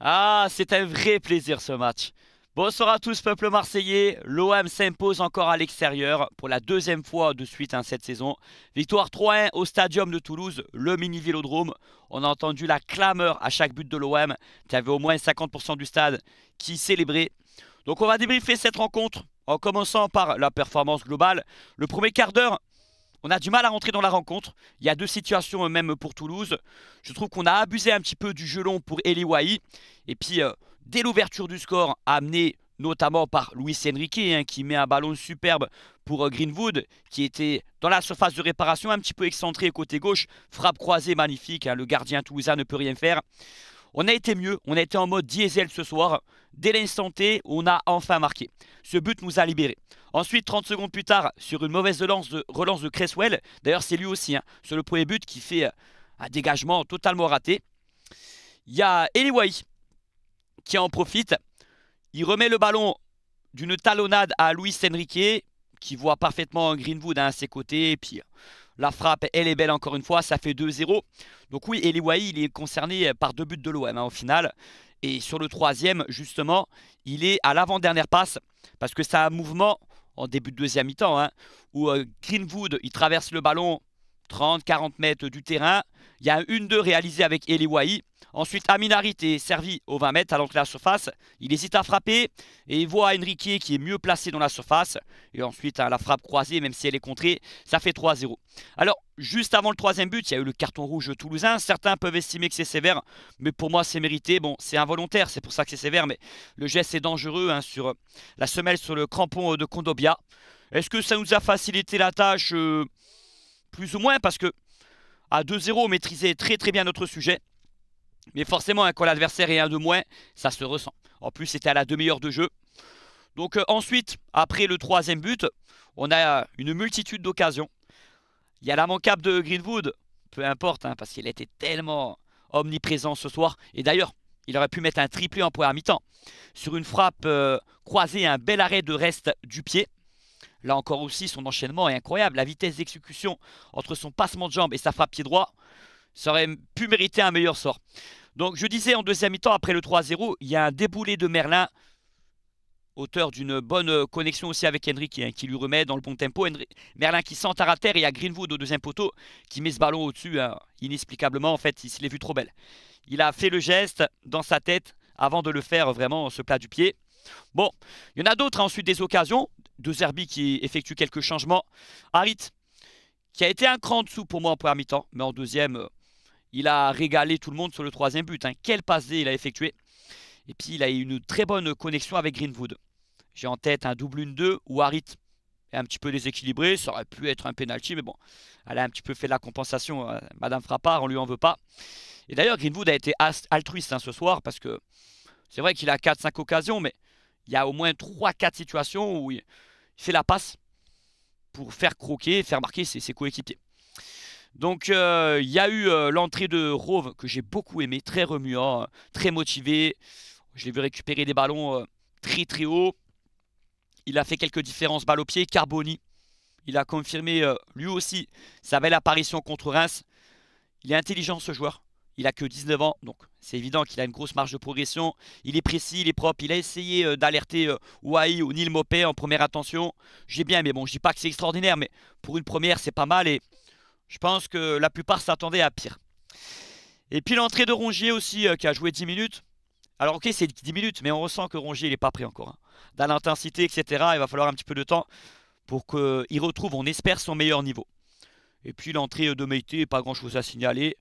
Ah, c'est un vrai plaisir ce match. Bonsoir à tous, peuple marseillais. L'OM s'impose encore à l'extérieur pour la deuxième fois de suite en hein, cette saison. Victoire 3-1 au Stadium de Toulouse, le mini vélodrome. On a entendu la clameur à chaque but de l'OM. Tu avais au moins 50% du stade qui célébrait. Donc on va débriefer cette rencontre en commençant par la performance globale. Le premier quart d'heure, on a du mal à rentrer dans la rencontre. Il y a deux situations euh, même pour Toulouse. Je trouve qu'on a abusé un petit peu du gelon pour Eliwai Et puis, euh, dès l'ouverture du score, amené notamment par Luis Enrique, hein, qui met un ballon superbe pour euh, Greenwood, qui était dans la surface de réparation, un petit peu excentré côté gauche. Frappe croisée magnifique. Hein, le gardien toulousain ne peut rien faire. On a été mieux, on a été en mode diesel ce soir, Dès l'instant T, on a enfin marqué. Ce but nous a libérés. Ensuite, 30 secondes plus tard, sur une mauvaise relance de, relance Cresswell, d'ailleurs c'est lui aussi, hein, sur le premier but qui fait euh, un dégagement totalement raté. Il y a Eliway qui en profite. Il remet le ballon d'une talonnade à Luis Enrique, qui voit parfaitement Greenwood hein, à ses côtés. Et puis, euh, la frappe, elle est belle encore une fois, ça fait 2-0. Donc oui, Eliwaï il est concerné par deux buts de l'OM hein, au final. Et sur le troisième, justement, il est à l'avant-dernière passe parce que ça un mouvement en début de deuxième mi-temps hein, où euh, Greenwood, il traverse le ballon 30-40 mètres du terrain. Il y a un 1-2 réalisé avec Eliwai. Ensuite, Aminarit est servi au 20 mètres à l'entrée de la surface. Il hésite à frapper et il voit Enrique qui est mieux placé dans la surface. Et ensuite, hein, la frappe croisée, même si elle est contrée, ça fait 3-0. Alors, juste avant le troisième but, il y a eu le carton rouge toulousain. Certains peuvent estimer que c'est sévère, mais pour moi, c'est mérité. Bon, c'est involontaire, c'est pour ça que c'est sévère, mais le geste est dangereux hein, sur euh, la semelle sur le crampon euh, de Condobia. Est-ce que ça nous a facilité la tâche euh, Plus ou moins, parce que à 2-0, on maîtrisait très très bien notre sujet. Mais forcément, hein, quand l'adversaire est un de moins, ça se ressent. En plus, c'était à la demi-heure de jeu. Donc euh, ensuite, après le troisième but, on a une multitude d'occasions. Il y a la manquable de Greenwood, peu importe, hein, parce qu'il était tellement omniprésent ce soir. Et d'ailleurs, il aurait pu mettre un triplé en à mi-temps. Sur une frappe euh, croisée, un bel arrêt de reste du pied. Là encore aussi, son enchaînement est incroyable. La vitesse d'exécution entre son passement de jambe et sa frappe pied droit, ça aurait pu mériter un meilleur sort. Donc je disais en deuxième mi-temps, après le 3-0, il y a un déboulé de Merlin, auteur d'une bonne connexion aussi avec Henry qui lui remet dans le bon tempo. Merlin qui s'entare à terre et a Greenwood au deuxième poteau, qui met ce ballon au-dessus, hein, inexplicablement en fait, il est l'est vu trop belle. Il a fait le geste dans sa tête avant de le faire vraiment ce plat du pied. Bon, il y en a d'autres hein, ensuite des occasions de Zerbi qui effectue quelques changements. Harit, qui a été un cran en dessous pour moi en première mi-temps, mais en deuxième, euh, il a régalé tout le monde sur le troisième but. Hein. Quel passé il a effectué. Et puis, il a eu une très bonne connexion avec Greenwood. J'ai en tête un double 1-2 où Harit est un petit peu déséquilibré. Ça aurait pu être un penalty, mais bon, elle a un petit peu fait de la compensation. Hein. Madame Frappard, on lui en veut pas. Et d'ailleurs, Greenwood a été altruiste hein, ce soir parce que c'est vrai qu'il a 4-5 occasions, mais il y a au moins 3-4 situations où il, il fait la passe pour faire croquer, faire marquer ses, coéquipiers. Donc euh, il y a eu euh, l'entrée de Rove que j'ai beaucoup aimé, très remuant, très motivé. Je l'ai vu récupérer des ballons euh, très très haut. Il a fait quelques différences balle au pied. Carboni, il a confirmé lui aussi sa belle apparition contre Reims. Il est intelligent ce joueur. Il a que 19 ans, donc c'est évident qu'il a une grosse marge de progression. Il est précis, il est propre. Il a essayé euh, d'alerter euh, Wai ou Nil Mopé en première attention. J'ai bien, mais bon, je dis pas que c'est extraordinaire, mais pour une première, c'est pas mal et je pense que la plupart s'attendaient à pire. Et puis l'entrée de Rongier aussi, euh, qui a joué 10 minutes. Alors ok, c'est 10 minutes, mais on ressent que Rongier, il n'est pas prêt encore. Hein. Dans l'intensité, etc., il va falloir un petit peu de temps pour qu'il retrouve, on espère, son meilleur niveau. Et puis l'entrée de Meite, pas grand-chose à signaler.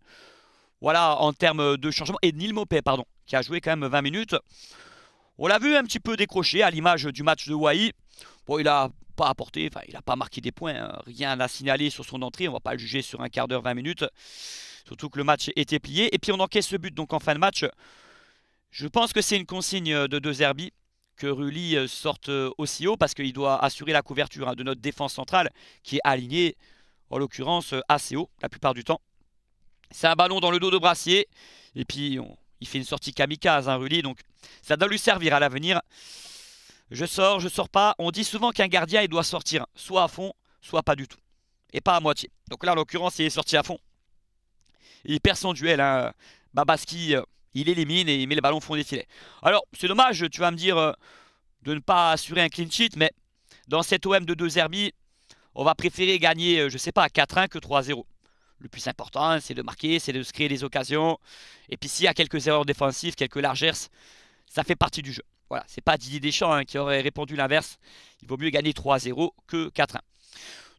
Voilà, en termes de changement. Et Neil Mopé, pardon, qui a joué quand même 20 minutes. On l'a vu un petit peu décrocher à l'image du match de Hawaii Bon, il a pas apporté, enfin, il n'a pas marqué des points. Hein. Rien à signaler sur son entrée. On va pas le juger sur un quart d'heure, 20 minutes. Surtout que le match était plié. Et puis on encaisse ce but donc en fin de match. Je pense que c'est une consigne de deux Zerbi que Rulli sorte aussi haut parce qu'il doit assurer la couverture hein, de notre défense centrale qui est alignée en l'occurrence assez haut la plupart du temps. C'est un ballon dans le dos de Brassier. Et puis, il fait une sortie kamikaze, un hein, Rulli. Donc, ça doit lui servir à l'avenir. Je sors, je sors pas. On dit souvent qu'un gardien, il doit sortir soit à fond, soit pas du tout. Et pas à moitié. Donc là, en l'occurrence, il est sorti à fond. Il perd son duel. Hein. Babaski, euh, il élimine et il met le ballon au fond des filets. Alors, c'est dommage, tu vas me dire, euh, de ne pas assurer un clean sheet. Mais dans cet OM de 2 0 on va préférer gagner, euh, je sais pas, 4-1 que 3-0 le plus important, c'est de marquer, c'est de se créer des occasions. Et puis s'il y a quelques erreurs défensives, quelques largesses, ça fait partie du jeu. Voilà, c'est pas Didier Deschamps hein, qui aurait répondu l'inverse. Il vaut mieux gagner 3-0 que 4-1.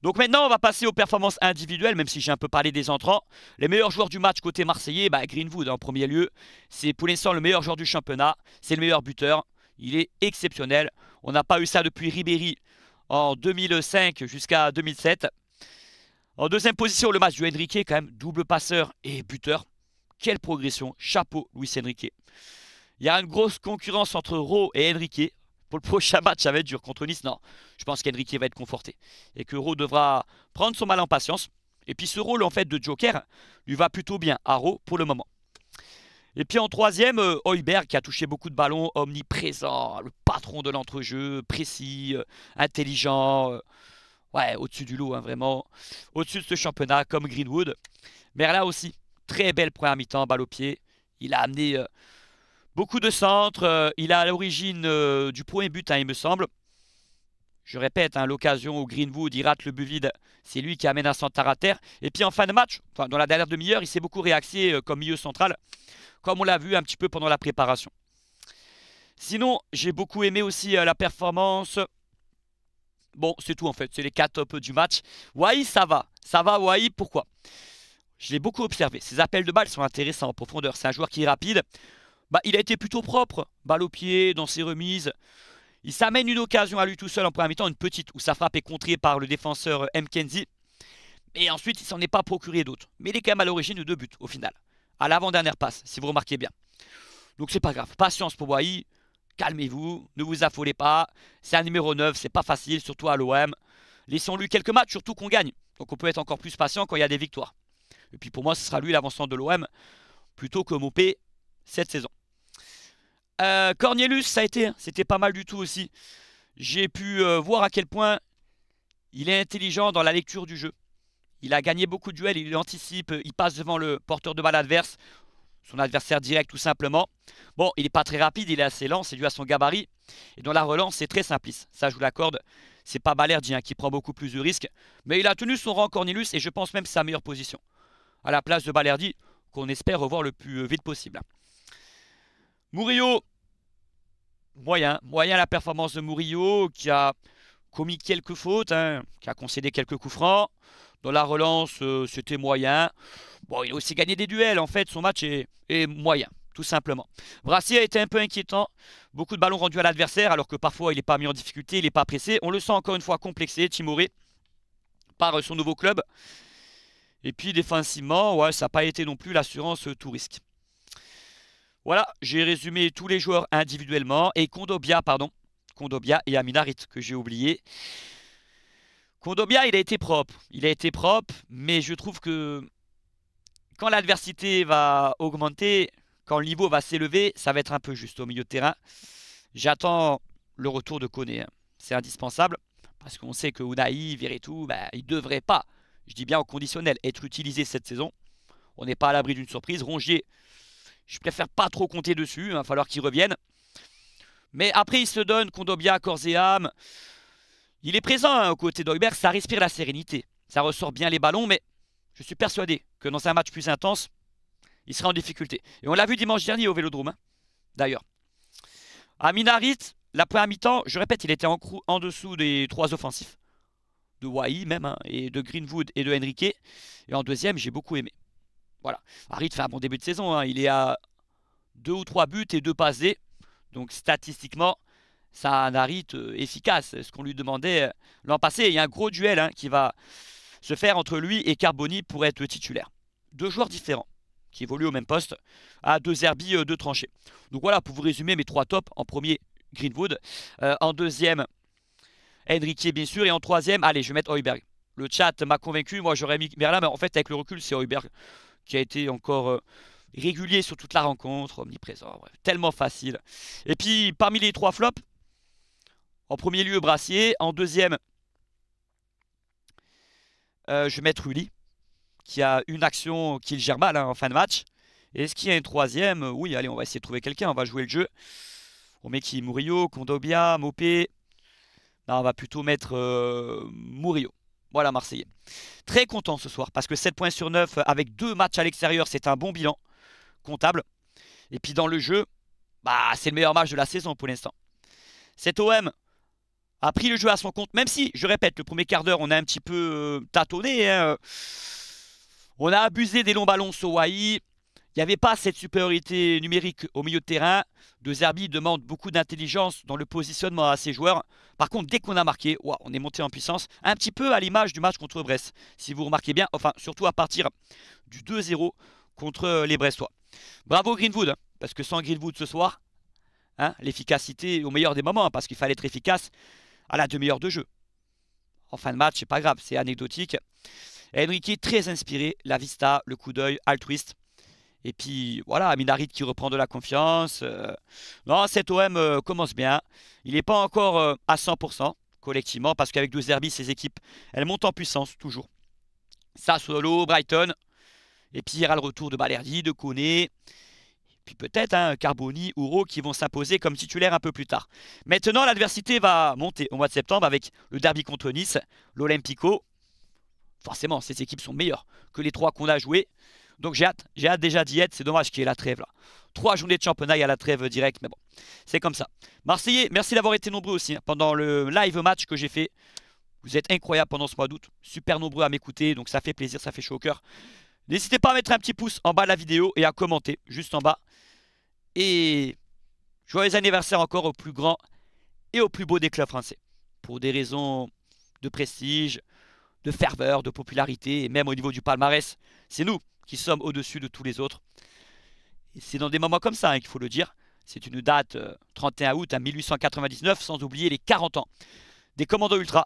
Donc maintenant, on va passer aux performances individuelles, même si j'ai un peu parlé des entrants. Les meilleurs joueurs du match côté marseillais, bah, Greenwood en premier lieu. C'est pour l'instant le meilleur joueur du championnat. C'est le meilleur buteur. Il est exceptionnel. On n'a pas eu ça depuis Ribéry en 2005 jusqu'à 2007. En deuxième position, le match du Henrique, quand même, double passeur et buteur. Quelle progression, chapeau louis Henrique. Il y a une grosse concurrence entre Rowe et Henrique. Pour le prochain match, ça va être dur contre Nice. Non, je pense qu'Henrique va être conforté et que Rowe devra prendre son mal en patience. Et puis ce rôle en fait de Joker lui va plutôt bien à Rowe pour le moment. Et puis en troisième, Hoiberg euh, qui a touché beaucoup de ballons, omniprésent, le patron de l'entrejeu, précis, euh, intelligent. Euh, ouais, au-dessus du lot, hein, vraiment. Au-dessus de ce championnat, comme Greenwood. Merla aussi, très belle première mi-temps, balle au pied. Il a amené euh, beaucoup de centres. Euh, il a à l'origine euh, du premier but, hein, il me semble. Je répète, hein, l'occasion où Greenwood, il rate le but vide. C'est lui qui amène un centre à terre. Et puis en fin de match, dans la dernière demi-heure, il s'est beaucoup réaxé comme milieu central. Comme on l'a vu un petit peu pendant la préparation. Sinon, j'ai beaucoup aimé aussi la performance Bon, c'est tout en fait. C'est les quatre tops du match. Waï, ça va. Ça va, Waï. pourquoi Je l'ai beaucoup observé. Ses appels de balles sont intéressants en profondeur. C'est un joueur qui est rapide. Bah, il a été plutôt propre. Balle au pied, dans ses remises. Il s'amène une occasion à lui tout seul en première mi-temps, une petite, où sa frappe est contrée par le défenseur euh, Kenzie. Et ensuite, il s'en est pas procuré d'autres. Mais il est quand même à l'origine de deux buts, au final. À l'avant-dernière passe, si vous remarquez bien. Donc c'est pas grave. Patience pour Waï calmez-vous, ne vous affolez pas. C'est un numéro 9, c'est pas facile, surtout à l'OM. Laissons-lui quelques matchs, surtout qu'on gagne. Donc on peut être encore plus patient quand il y a des victoires. Et puis pour moi, ce sera lui l'avancement de l'OM plutôt que Mopé cette saison. Euh, Cornelius, ça a été, hein, c'était pas mal du tout aussi. J'ai pu euh, voir à quel point il est intelligent dans la lecture du jeu. Il a gagné beaucoup de duels, il anticipe, il passe devant le porteur de balle adverse son adversaire direct tout simplement. Bon, il n'est pas très rapide, il est assez lent, c'est dû à son gabarit. Et dans la relance, c'est très simpliste. Ça, je vous l'accorde. C'est pas Balerdi hein, qui prend beaucoup plus de risques. Mais il a tenu son rang Cornelius et je pense même sa meilleure position. À la place de Balerdi, qu'on espère revoir le plus vite possible. Murillo, moyen. Moyen la performance de Murillo qui a commis quelques fautes, hein, qui a concédé quelques coups francs. Dans la relance, euh, c'était moyen. Bon, il a aussi gagné des duels, en fait, son match est, moyen, tout simplement. Brassier a été un peu inquiétant, beaucoup de ballons rendus à l'adversaire, alors que parfois il n'est pas mis en difficulté, il n'est pas pressé. On le sent encore une fois complexé, timoré, par son nouveau club. Et puis défensivement, ouais, ça n'a pas été non plus l'assurance euh, tout risque. Voilà, j'ai résumé tous les joueurs individuellement. Et Kondobia, pardon. Kondobia et Aminarit, que j'ai oublié. Kondobia, il a été propre. Il a été propre, mais je trouve que quand l'adversité va augmenter, quand le niveau va s'élever, ça va être un peu juste au milieu de terrain. J'attends le retour de Koné. Hein. C'est indispensable parce qu'on sait que Unai, Veretout, ben, bah, il ne devrait pas, je dis bien au conditionnel, être utilisé cette saison. On n'est pas à l'abri d'une surprise. Rongier, je préfère pas trop compter dessus. Il hein, va falloir qu'il revienne. Mais après, il se donne Kondobia, corps Il est présent hein, aux côtés d'Oiberg. Ça respire la sérénité. Ça ressort bien les ballons, mais je suis persuadé que dans un match plus intense, il sera en difficulté. Et on l'a vu dimanche dernier au Vélodrome, hein, d'ailleurs. À Minarit, la première mi-temps, je répète, il était en, dessous des trois offensifs. De Wai même, hein, et de Greenwood et de Henrique. Et en deuxième, j'ai beaucoup aimé. Voilà. Harit fait un bon début de saison. Hein. Il est à deux ou trois buts et deux passés. Donc statistiquement, ça a un Harit euh, efficace. Ce qu'on lui demandait euh, l'an passé. Il y a un gros duel qui va se faire entre lui et Carboni pour être titulaire. Deux joueurs différents qui évoluent au même poste, à deux herbies, euh, deux tranchées. Donc voilà, pour vous résumer mes trois tops. En premier, Greenwood. Euh, en deuxième, Enrique, bien sûr. Et en troisième, allez, je vais mettre Heuberg. Le chat m'a convaincu. Moi, j'aurais mis Merlin, mais en fait, avec le recul, c'est Heuberg qui a été encore... Euh, régulier sur toute la rencontre, omniprésent, tellement facile. Et puis parmi les trois flops, en premier lieu Brassier, en deuxième euh, je vais mettre Uli, qui a une action qu'il gère mal hein, en fin de match. Est-ce qu'il y a une troisième Oui, allez, on va essayer de trouver quelqu'un, on va jouer le jeu. On met qui Murillo, Kondobia, Mopé. on va plutôt mettre euh, Murillo. Voilà, Marseillais. Très content ce soir, parce que 7 points sur 9, avec deux matchs à l'extérieur, c'est un bon bilan comptable. Et puis dans le jeu, bah, c'est le meilleur match de la saison pour l'instant. Cet OM, a pris le jeu à son compte, même si, je répète, le premier quart d'heure, on a un petit peu euh, tâtonné. Hein, euh. On a abusé des longs ballons sur Hawaii. Il n'y avait pas cette supériorité numérique au milieu de terrain. De Zerbi demande beaucoup d'intelligence dans le positionnement à ses joueurs. Par contre, dès qu'on a marqué, on est monté en puissance, un petit peu à l'image du match contre Brest, si vous remarquez bien, enfin surtout à partir du 2-0 contre euh, les Brestois. Bravo Greenwood, hein, parce que sans Greenwood ce soir, hein, l'efficacité au meilleur des moments, parce qu'il fallait être efficace, à la demi-heure de jeu. En fin de match, c'est pas grave, c'est anecdotique. Enrique très inspiré, la vista, le coup d'œil, altruiste. Et puis voilà, Aminarit qui reprend de la confiance. Euh, non, cet OM euh, commence bien. Il n'est pas encore euh, à 100% collectivement parce qu'avec deux herbis ses équipes, elles montent en puissance toujours. Sassuolo, Brighton. Et puis il y aura le retour de Balerdi, de Koné puis peut-être un hein, Carboni ou qui vont s'imposer comme titulaire un peu plus tard. Maintenant, l'adversité va monter au mois de septembre avec le derby contre Nice, l'Olympico. Forcément, ces équipes sont meilleures que les trois qu'on a jouées. Donc j'ai hâte, j'ai déjà d'y être. C'est dommage qu'il y ait la trêve là. Trois journées de championnat, il y a la trêve directe, mais bon, c'est comme ça. Marseillais, merci d'avoir été nombreux aussi hein, pendant le live match que j'ai fait. Vous êtes incroyables pendant ce mois d'août, super nombreux à m'écouter, donc ça fait plaisir, ça fait chaud au cœur. N'hésitez pas à mettre un petit pouce en bas de la vidéo et à commenter juste en bas. Et joyeux anniversaire encore au plus grand et au plus beau des clubs français. Pour des raisons de prestige, de ferveur, de popularité, et même au niveau du palmarès, c'est nous qui sommes au-dessus de tous les autres. C'est dans des moments comme ça hein, qu'il faut le dire. C'est une date 31 euh, août à 1899, sans oublier les 40 ans des commandos ultra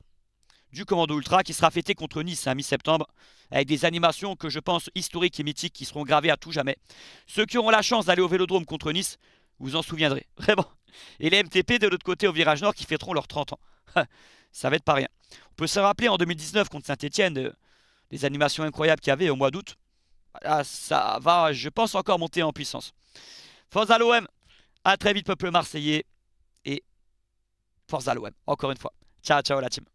du Commando Ultra qui sera fêté contre Nice à hein, mi-septembre avec des animations que je pense historiques et mythiques qui seront gravées à tout jamais. Ceux qui auront la chance d'aller au Vélodrome contre Nice, vous en souviendrez, vraiment. Et les MTP de l'autre côté au virage nord qui fêteront leurs 30 ans. Ça va être pas rien. On peut se rappeler en 2019 contre Saint-Etienne, euh, les animations incroyables qu'il y avait au mois d'août. Ah, ça va, je pense, encore monter en puissance. Force à l'OM, à très vite peuple marseillais et force à l'OM, encore une fois. Ciao, ciao la team.